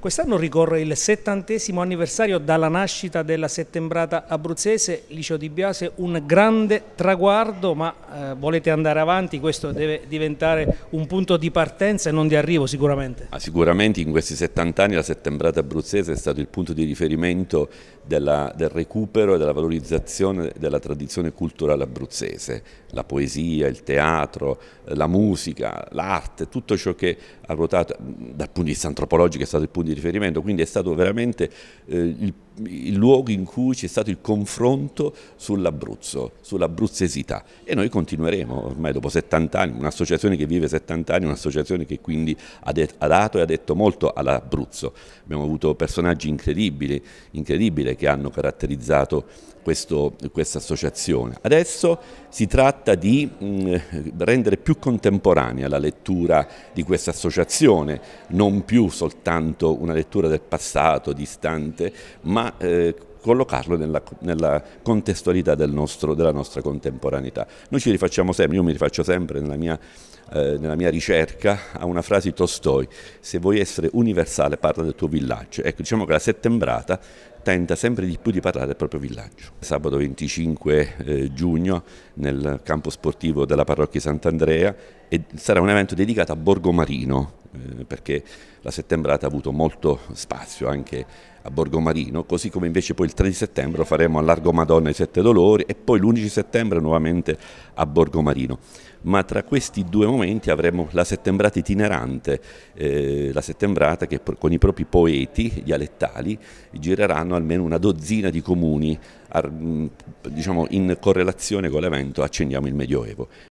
Quest'anno ricorre il settantesimo anniversario dalla nascita della settembrata abruzzese, Licio Di Biase, un grande traguardo, ma eh, volete andare avanti, questo deve diventare un punto di partenza e non di arrivo sicuramente. Ah, sicuramente in questi 70 anni la settembrata abruzzese è stato il punto di riferimento della, del recupero e della valorizzazione della tradizione culturale abruzzese, la poesia, il teatro, la musica, l'arte, tutto ciò che ha ruotato mm, dal punto di vista antropologico è stato il punto di di riferimento, quindi è stato veramente eh, il il luogo in cui c'è stato il confronto sull'Abruzzo, sull'abruzzesità e noi continueremo ormai dopo 70 anni, un'associazione che vive 70 anni, un'associazione che quindi ha, ha, dato e ha detto molto all'Abruzzo, abbiamo avuto personaggi incredibili, incredibili che hanno caratterizzato questa associazione. Adesso si tratta di mh, rendere più contemporanea la lettura di questa associazione, non più soltanto una lettura del passato distante, ma eh, collocarlo nella, nella contestualità del nostro, della nostra contemporaneità. Noi ci rifacciamo sempre, io mi rifaccio sempre nella mia, eh, nella mia ricerca a una frase di Tolstoi, se vuoi essere universale parla del tuo villaggio. Ecco, diciamo che la settembrata tenta sempre di più di parlare del proprio villaggio. Sabato 25 eh, giugno nel campo sportivo della parrocchia Sant'Andrea sarà un evento dedicato a Borgomarino, eh, perché la settembrata ha avuto molto spazio anche a Borgomarino, così come invece poi il 3 settembre lo faremo a Largo Madonna i Sette Dolori e poi l'11 settembre nuovamente a Borgomarino. Ma tra questi due momenti avremo la settembrata itinerante, eh, la settembrata che con i propri poeti dialettali gireranno almeno una dozzina di comuni diciamo, in correlazione con l'evento Accendiamo il Medioevo.